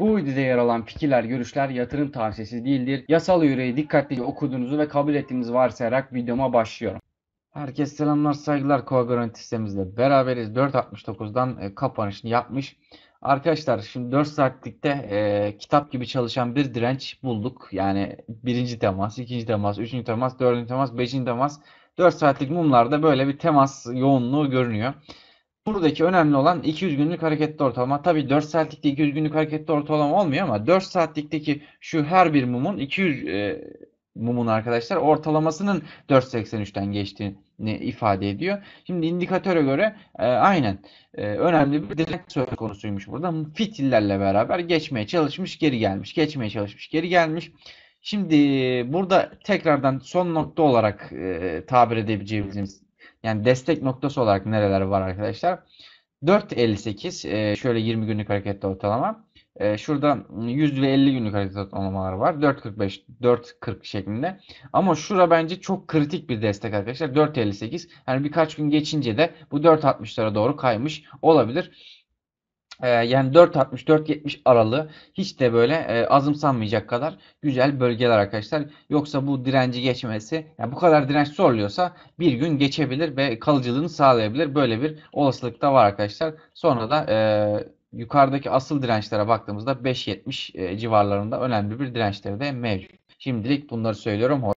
Bu videoda yer alan fikirler, görüşler yatırım tavsiyesi değildir. Yasal yüreği dikkatlice okuduğunuzu ve kabul ettiğinizi varsayarak videoma başlıyorum. Herkes selamlar, saygılar. Koagörant sistemimizle beraberiz. 4.69'dan e, kapanışını yapmış. Arkadaşlar şimdi 4 saatlikte e, kitap gibi çalışan bir direnç bulduk. Yani birinci temas, ikinci temas, üçüncü temas, dördüncü temas, beşinci temas. 4 saatlik mumlarda böyle bir temas yoğunluğu görünüyor. Buradaki önemli olan 200 günlük hareketli ortalama. Tabii 4 saatlikte 200 günlük hareketli ortalama olmuyor ama 4 saatlikteki şu her bir mumun 200 e, mumun arkadaşlar ortalamasının 4.83'ten geçtiğini ifade ediyor. Şimdi indikatöre göre e, aynen e, önemli bir direkt söz konusuymuş burada. Fitillerle beraber geçmeye çalışmış geri gelmiş. Geçmeye çalışmış geri gelmiş. Şimdi burada tekrardan son nokta olarak e, tabir edebileceğimiz yani destek noktası olarak nereler var arkadaşlar? 4.58 e, şöyle 20 günlük harekette ortalama. E, şurada 100 ve 50 günlük hareket ortalamalar var. 4.45, 4.40 şeklinde. Ama şura bence çok kritik bir destek arkadaşlar. 4.58. Yani birkaç gün geçince de bu 4.60'lara doğru kaymış olabilir e, yani 4.60-4.70 aralığı hiç de böyle e, azımsanmayacak kadar güzel bölgeler arkadaşlar. Yoksa bu direnci geçmesi yani bu kadar direnç zorluyorsa bir gün geçebilir ve kalıcılığını sağlayabilir. Böyle bir olasılık da var arkadaşlar. Sonra da e, yukarıdaki asıl dirençlere baktığımızda 5.70 e, civarlarında önemli bir dirençleri de mevcut. Şimdilik bunları söylüyorum.